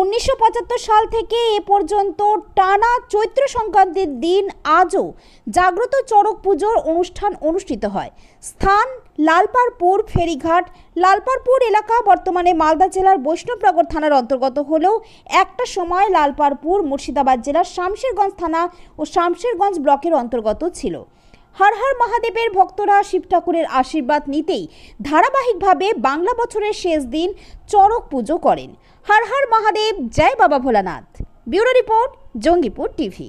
উনিশশো সাল থেকে এ পর্যন্ত টানা চৈত্র সংক্রান্তির দিন আজও জাগ্রত চড়ক পুজোর অনুষ্ঠান অনুষ্ঠিত হয় স্থান লালপারপুর ফেরিঘাট লালপারপুর এলাকা বর্তমানে মালদা জেলার বৈষ্ণবনগর থানার অন্তর্গত হলেও একটা সময় লালপারপুর মুর্শিদাবাদ জেলার শামশেরগঞ্জ থানা ও শামশেরগঞ্জ ব্লকের অন্তর্গত ছিল হর হর মহাদেবের ভক্তরা শিব ঠাকুরের আশীর্বাদ নিতেই ধারাবাহিকভাবে বাংলা বছরের শেষ দিন চড়ক পুজো করেন হর হর মহাদেব জয় বাবা Bholanath bureau report Jangipur TV